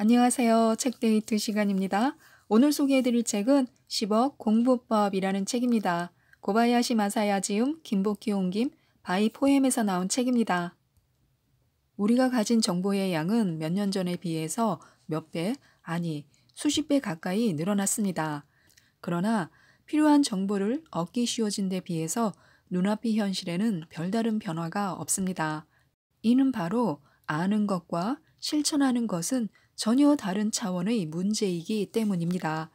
안녕하세요. 책데이트 시간입니다. 오늘 소개해드릴 책은 10억 공부법이라는 책입니다. 고바야시 마사야지움, 김복희 홍김 바이 포엠에서 나온 책입니다. 우리가 가진 정보의 양은 몇 년 전에 비해서 몇 배, 아니 수십 배 가까이 늘어났습니다. 그러나 필요한 정보를 얻기 쉬워진 데 비해서 눈앞의 현실에는 별다른 변화가 없습니다. 이는 바로 아는 것과 실천하는 것은 전혀 다른 차원의 문제이기 때문입니다.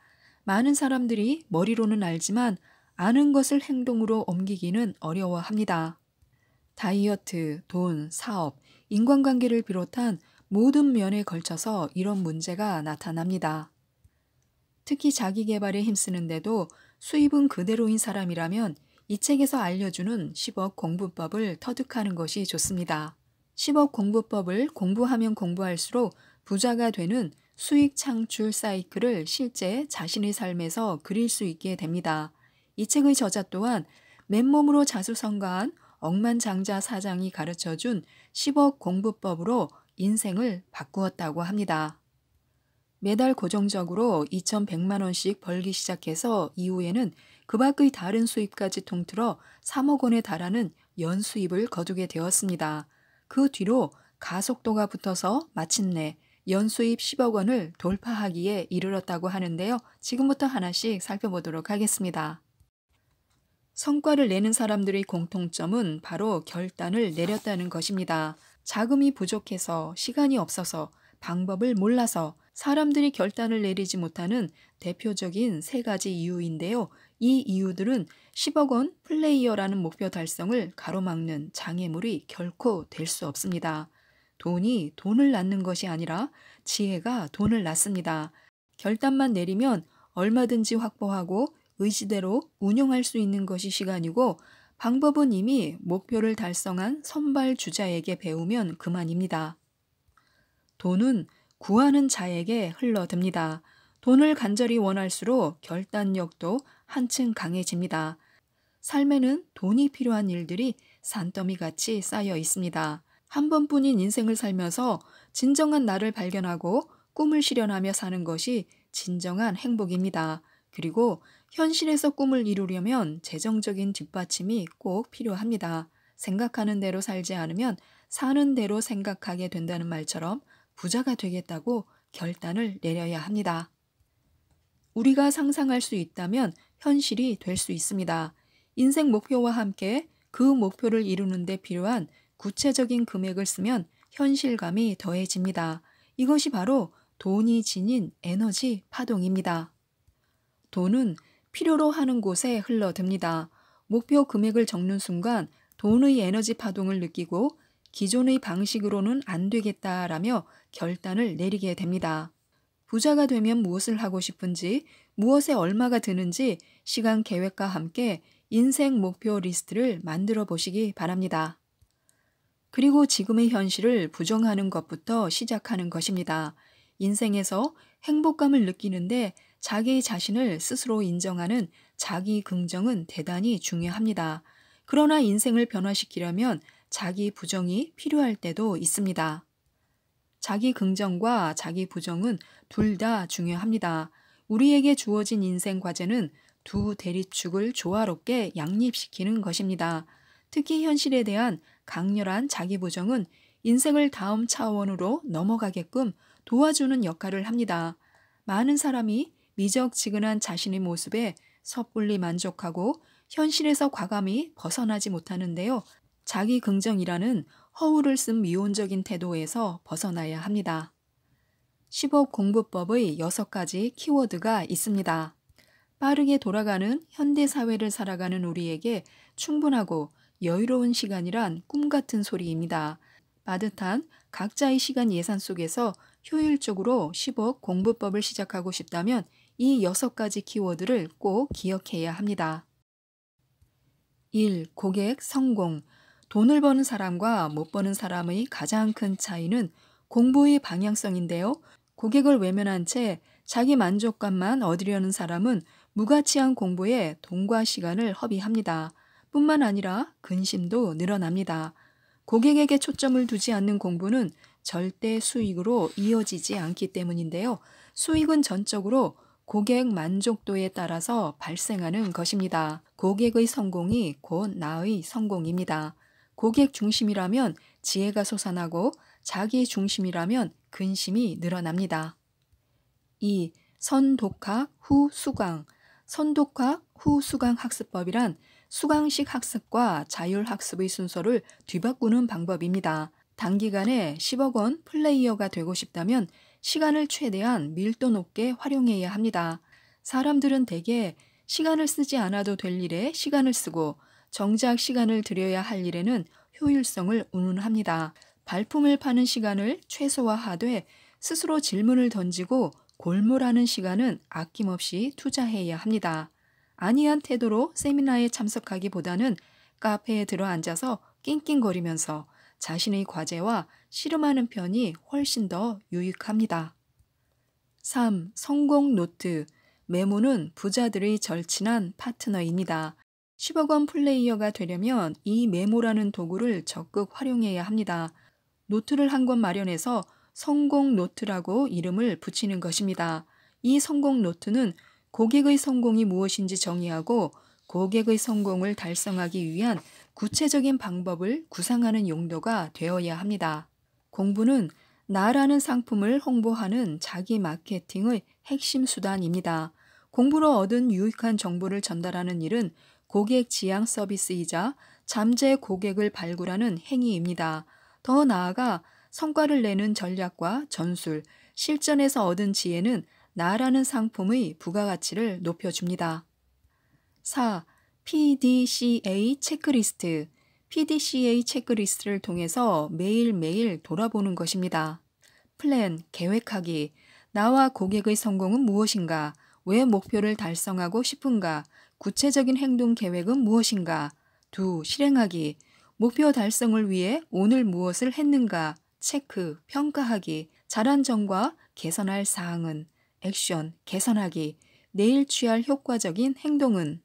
많은 사람들이 머리로는 알지만 아는 것을 행동으로 옮기기는 어려워합니다. 다이어트, 돈, 사업, 인간관계를 비롯한 모든 면에 걸쳐서 이런 문제가 나타납니다. 특히 자기 개발에 힘쓰는데도 수입은 그대로인 사람이라면 이 책에서 알려주는 10억 공부법을 터득하는 것이 좋습니다. 10억 공부법을 공부하면 공부할수록 부자가 되는 수익 창출 사이클을 실제 자신의 삶에서 그릴 수 있게 됩니다. 이 책의 저자 또한 맨몸으로 자수성가한 억만장자 사장이 가르쳐준 10억 공부법으로 인생을 바꾸었다고 합니다. 매달 고정적으로 2,100만원씩 벌기 시작해서 이후에는 그 밖의 다른 수입까지 통틀어 3억 원에 달하는 연수입을 거두게 되었습니다. 그 뒤로 가속도가 붙어서 마침내 연수입 10억 원을 돌파하기에 이르렀다고 하는데요. 지금부터 하나씩 살펴보도록 하겠습니다. 성과를 내는 사람들의 공통점은 바로 결단을 내렸다는 것입니다. 자금이 부족해서 시간이 없어서 방법을 몰라서 사람들이 결단을 내리지 못하는 대표적인 세 가지 이유인데요. 이 이유들은 10억 원 플레이어라는 목표 달성을 가로막는 장애물이 결코 될 수 없습니다. 돈이 돈을 낳는 것이 아니라 지혜가 돈을 낳습니다. 결단만 내리면 얼마든지 확보하고 의지대로 운용할 수 있는 것이 시간이고 방법은 이미 목표를 달성한 선발 주자에게 배우면 그만입니다. 돈은 구하는 자에게 흘러듭니다. 돈을 간절히 원할수록 결단력도 한층 강해집니다. 삶에는 돈이 필요한 일들이 산더미 같이 쌓여 있습니다. 한 번뿐인 인생을 살면서 진정한 나를 발견하고 꿈을 실현하며 사는 것이 진정한 행복입니다. 그리고 현실에서 꿈을 이루려면 재정적인 뒷받침이 꼭 필요합니다. 생각하는 대로 살지 않으면 사는 대로 생각하게 된다는 말처럼 부자가 되겠다고 결단을 내려야 합니다. 우리가 상상할 수 있다면 현실이 될 수 있습니다. 인생 목표와 함께 그 목표를 이루는데 필요한 구체적인 금액을 쓰면 현실감이 더해집니다. 이것이 바로 돈이 지닌 에너지 파동입니다. 돈은 필요로 하는 곳에 흘러듭니다. 목표 금액을 적는 순간 돈의 에너지 파동을 느끼고 기존의 방식으로는 안 되겠다라며 결단을 내리게 됩니다. 부자가 되면 무엇을 하고 싶은지, 무엇에 얼마가 드는지 시간 계획과 함께 인생 목표 리스트를 만들어 보시기 바랍니다. 그리고 지금의 현실을 부정하는 것부터 시작하는 것입니다. 인생에서 행복감을 느끼는데 자기 자신을 스스로 인정하는 자기 긍정은 대단히 중요합니다. 그러나 인생을 변화시키려면 자기 부정이 필요할 때도 있습니다. 자기 긍정과 자기 부정은 둘 다 중요합니다. 우리에게 주어진 인생 과제는 두 대립축을 조화롭게 양립시키는 것입니다. 특히 현실에 대한 강렬한 자기부정은 인생을 다음 차원으로 넘어가게끔 도와주는 역할을 합니다. 많은 사람이 미적지근한 자신의 모습에 섣불리 만족하고 현실에서 과감히 벗어나지 못하는데요. 자기 긍정이라는 허울을 쓴 미온적인 태도에서 벗어나야 합니다. 1 0억 공부법의 6가지 키워드가 있습니다. 빠르게 돌아가는 현대사회를 살아가는 우리에게 충분하고 여유로운 시간이란 꿈 같은 소리입니다. 빠듯한 각자의 시간 예산 속에서 효율적으로 10억 공부법을 시작하고 싶다면 이 6가지 키워드를 꼭 기억해야 합니다. 1. 고객 성공. 돈을 버는 사람과 못 버는 사람의 가장 큰 차이는 공부의 방향성인데요. 고객을 외면한 채 자기 만족감만 얻으려는 사람은 무가치한 공부에 돈과 시간을 허비합니다. 뿐만 아니라 근심도 늘어납니다. 고객에게 초점을 두지 않는 공부는 절대 수익으로 이어지지 않기 때문인데요. 수익은 전적으로 고객 만족도에 따라서 발생하는 것입니다. 고객의 성공이 곧 나의 성공입니다. 고객 중심이라면 지혜가 솟아나고 자기 중심이라면 근심이 늘어납니다. 2. 선독학 후 수강 선독학 후수강 학습법이란 수강식 학습과 자율학습의 순서를 뒤바꾸는 방법입니다. 단기간에 10억 원 플레이어가 되고 싶다면 시간을 최대한 밀도 높게 활용해야 합니다. 사람들은 대개 시간을 쓰지 않아도 될 일에 시간을 쓰고 정작 시간을 들여야 할 일에는 효율성을 운운합니다. 발품을 파는 시간을 최소화하되 스스로 질문을 던지고 골몰하는 시간은 아낌없이 투자해야 합니다. 아니한 태도로 세미나에 참석하기보다는 카페에 들어앉아서 낑낑거리면서 자신의 과제와 씨름하는 편이 훨씬 더 유익합니다. 3. 성공 노트. 메모는 부자들의 절친한 파트너입니다. 10억 원 플레이어가 되려면 이 메모라는 도구를 적극 활용해야 합니다. 노트를 한 권 마련해서 성공 노트라고 이름을 붙이는 것입니다. 이 성공 노트는 고객의 성공이 무엇인지 정의하고 고객의 성공을 달성하기 위한 구체적인 방법을 구상하는 용도가 되어야 합니다. 공부는 나라는 상품을 홍보하는 자기 마케팅의 핵심 수단입니다. 공부로 얻은 유익한 정보를 전달하는 일은 고객 지향 서비스이자 잠재 고객을 발굴하는 행위입니다. 더 나아가 성과를 내는 전략과 전술, 실전에서 얻은 지혜는 나라는 상품의 부가가치를 높여줍니다. 4. PDCA 체크리스트 PDCA 체크리스트를 통해서 매일매일 돌아보는 것입니다. 플랜, 계획하기, 나와 고객의 성공은 무엇인가, 왜 목표를 달성하고 싶은가, 구체적인 행동 계획은 무엇인가, 2. 실행하기, 목표 달성을 위해 오늘 무엇을 했는가, 체크, 평가하기, 잘한 점과 개선할 사항은 액션, 개선하기, 내일 취할 효과적인 행동은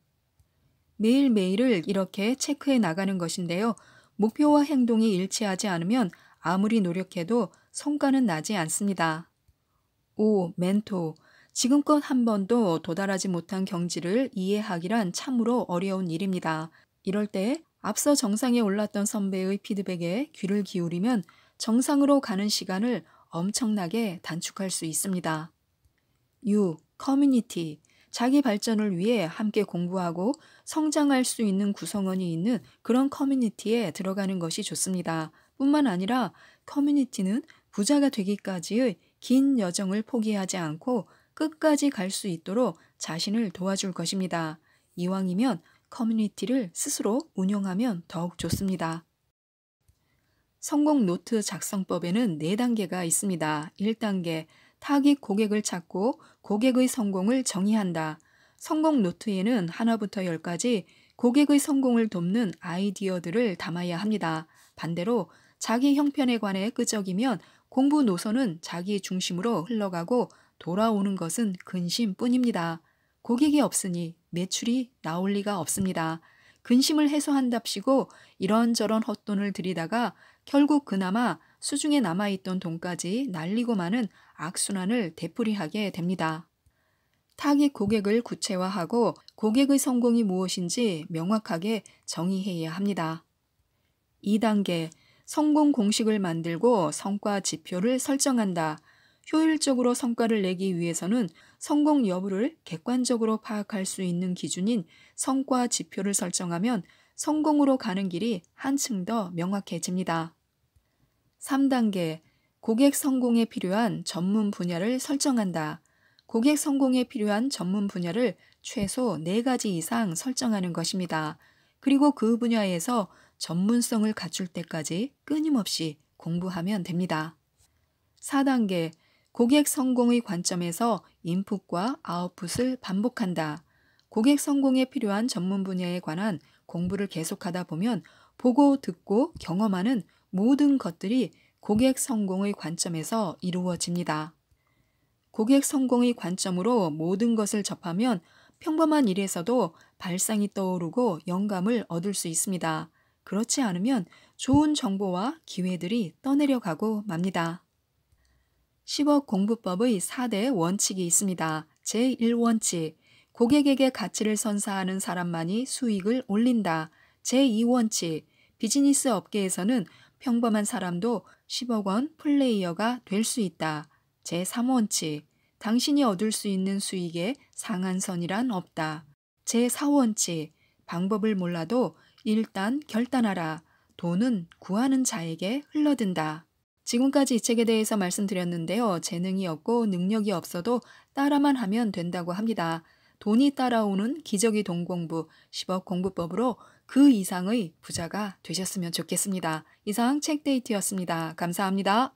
매일매일을 이렇게 체크해 나가는 것인데요. 목표와 행동이 일치하지 않으면 아무리 노력해도 성과는 나지 않습니다. 5. 멘토. 지금껏 한 번도 도달하지 못한 경지를 이해하기란 참으로 어려운 일입니다. 이럴 때 앞서 정상에 올랐던 선배의 피드백에 귀를 기울이면 정상으로 가는 시간을 엄청나게 단축할 수 있습니다. 유, 커뮤니티, 자기 발전을 위해 함께 공부하고 성장할 수 있는 구성원이 있는 그런 커뮤니티에 들어가는 것이 좋습니다. 뿐만 아니라 커뮤니티는 부자가 되기까지의 긴 여정을 포기하지 않고 끝까지 갈 수 있도록 자신을 도와줄 것입니다. 이왕이면 커뮤니티를 스스로 운영하면 더욱 좋습니다. 성공 노트 작성법에는 4단계가 있습니다. 1단계 타깃 고객을 찾고 고객의 성공을 정의한다. 성공 노트에는 하나부터 열까지 고객의 성공을 돕는 아이디어들을 담아야 합니다. 반대로 자기 형편에 관해 끄적이면 공부 노선은 자기 중심으로 흘러가고 돌아오는 것은 근심뿐입니다. 고객이 없으니 매출이 나올 리가 없습니다. 근심을 해소한답시고 이런저런 헛돈을 들이다가 결국 그나마 수중에 남아있던 돈까지 날리고 마는 악순환을 되풀이하게 됩니다. 타깃 고객을 구체화하고 고객의 성공이 무엇인지 명확하게 정의해야 합니다. 2단계 성공 공식을 만들고 성과 지표를 설정한다. 효율적으로 성과를 내기 위해서는 성공 여부를 객관적으로 파악할 수 있는 기준인 성과 지표를 설정하면 성공으로 가는 길이 한층 더 명확해집니다. 3단계 고객 성공에 필요한 전문 분야를 설정한다. 고객 성공에 필요한 전문 분야를 최소 4가지 이상 설정하는 것입니다. 그리고 그 분야에서 전문성을 갖출 때까지 끊임없이 공부하면 됩니다. 4단계 고객 성공의 관점에서 인풋과 아웃풋을 반복한다. 고객 성공에 필요한 전문 분야에 관한 공부를 계속하다 보면 보고 듣고 경험하는 모든 것들이 고객 성공의 관점에서 이루어집니다. 고객 성공의 관점으로 모든 것을 접하면 평범한 일에서도 발상이 떠오르고 영감을 얻을 수 있습니다. 그렇지 않으면 좋은 정보와 기회들이 떠내려가고 맙니다. 10억 공부법의 4대 원칙이 있습니다. 제1원칙. 고객에게 가치를 선사하는 사람만이 수익을 올린다. 제2원칙. 비즈니스 업계에서는 평범한 사람도 10억 원 플레이어가 될 수 있다. 제3원칙. 당신이 얻을 수 있는 수익의 상한선이란 없다. 제4원칙. 방법을 몰라도 일단 결단하라. 돈은 구하는 자에게 흘러든다. 지금까지 이 책에 대해서 말씀드렸는데요. 재능이 없고 능력이 없어도 따라만 하면 된다고 합니다. 돈이 따라오는 기저귀 동공부 10억 공부법으로 그 이상의 부자가 되셨으면 좋겠습니다. 이상 책데이트였습니다. 감사합니다.